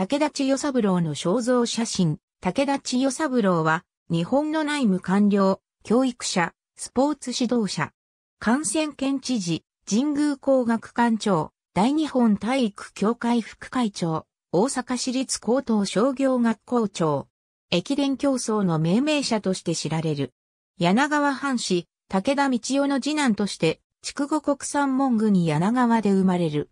武田千代三郎の肖像写真。武田千代三郎は、日本の内務官僚、教育者、スポーツ指導者、感染県知事、神宮工学館長、大日本体育協会副会長、大阪市立高等商業学校長、駅伝競争の命名者として知られる。柳川藩士、武田道夫の次男として、筑後国産門に柳川で生まれる。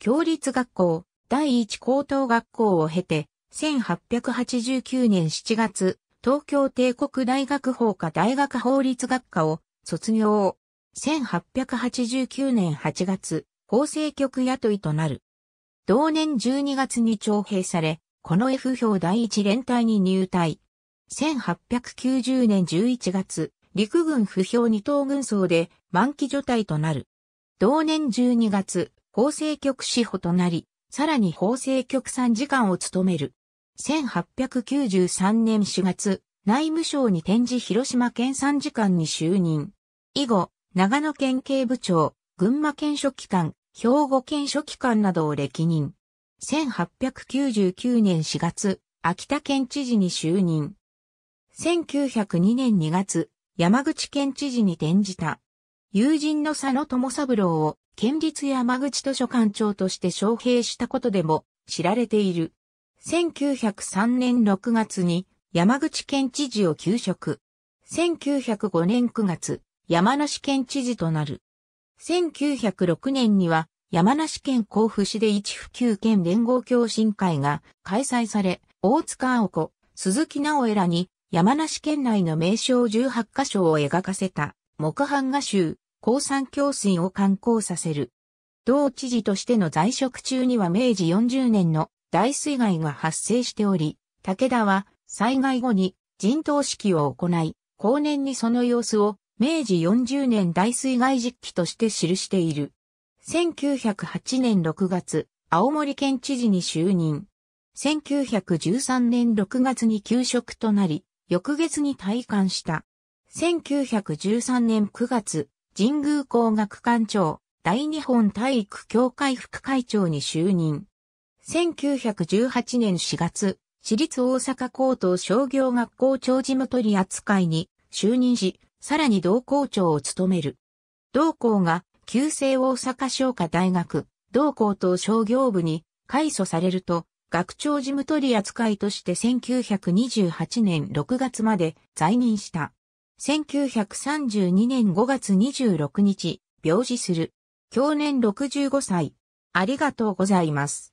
共立学校、第一高等学校を経て、1889年7月、東京帝国大学法科大学法律学科を卒業。1889年8月、法制局雇いとなる。同年12月に徴兵され、この F 表第一連隊に入隊。1890年11月、陸軍不評二等軍曹で満期除隊となる。同年12月、法制局司法となり、さらに法制局参事官を務める。1893年4月、内務省に転じ広島県参事官に就任。以後、長野県警部長、群馬県書記官、兵庫県書記官などを歴任。1899年4月、秋田県知事に就任。1902年2月、山口県知事に転じた。友人の佐野智三郎を県立山口図書館長として招聘したことでも知られている。1903年6月に山口県知事を休職。1905年9月、山梨県知事となる。1906年には山梨県甲府市で一府九県連合共進会が開催され、大塚青子、鈴木直江らに山梨県内の名称18カ所を描かせた木版画集高山教水を観光させる。同知事としての在職中には明治40年の大水害が発生しており、武田は災害後に人頭式を行い、後年にその様子を明治40年大水害実機として記している。1908年6月、青森県知事に就任。1913年6月に休職となり、翌月に退官した。1913年9月、神宮工学館長、大日本体育協会副会長に就任。1918年4月、私立大阪高等商業学校長事務取扱いに就任し、さらに同校長を務める。同校が旧制大阪商科大学、同校等商業部に改組されると、学長事務取扱いとして1928年6月まで在任した。1932年5月26日、病死する。去年65歳。ありがとうございます。